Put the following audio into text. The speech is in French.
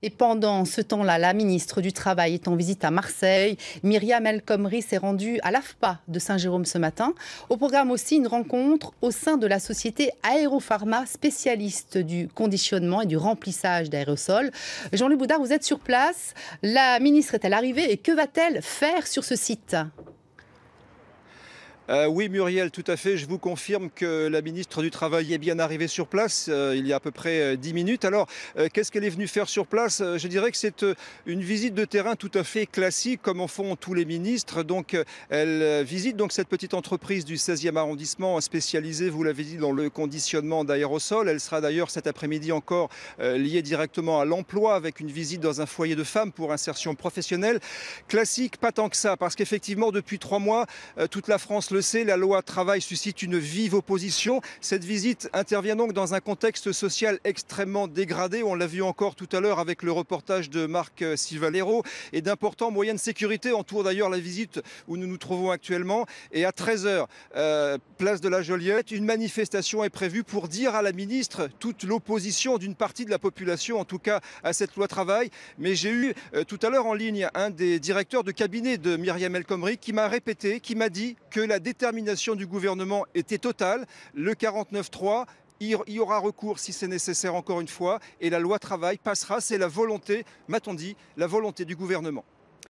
Et pendant ce temps-là, la ministre du Travail est en visite à Marseille. Myriam El Khomri s'est rendue à l'AFPA de Saint-Jérôme ce matin. Au programme aussi une rencontre au sein de la société Aéropharma, spécialiste du conditionnement et du remplissage d'aérosols. Jean-Louis Boudard, vous êtes sur place. La ministre est-elle arrivée et que va-t-elle faire sur ce site euh, oui, Muriel, tout à fait. Je vous confirme que la ministre du Travail est bien arrivée sur place euh, il y a à peu près euh, dix minutes. Alors, qu'est-ce qu'elle est venue faire sur place Je dirais que c'est une visite de terrain tout à fait classique, comme en font tous les ministres. Donc, elle visite donc cette petite entreprise du 16e arrondissement spécialisée, vous l'avez dit, dans le conditionnement d'aérosols. Elle sera d'ailleurs cet après-midi encore liée directement à l'emploi avec une visite dans un foyer de femmes pour insertion professionnelle. Classique, pas tant que ça, parce qu'effectivement, depuis trois mois, toute la France le le la loi travail suscite une vive opposition. Cette visite intervient donc dans un contexte social extrêmement dégradé. On l'a vu encore tout à l'heure avec le reportage de Marc euh, Silvalero. Et d'importants moyens de sécurité entourent d'ailleurs la visite où nous nous trouvons actuellement. Et à 13h, euh, place de la Joliette, une manifestation est prévue pour dire à la ministre toute l'opposition d'une partie de la population, en tout cas à cette loi travail. Mais j'ai eu euh, tout à l'heure en ligne un des directeurs de cabinet de Myriam El Khomri qui m'a répété, qui m'a dit que la la détermination du gouvernement était totale. Le 49-3 il y aura recours si c'est nécessaire encore une fois, et la loi travail passera, c'est la volonté, m'a-t-on dit, la volonté du gouvernement.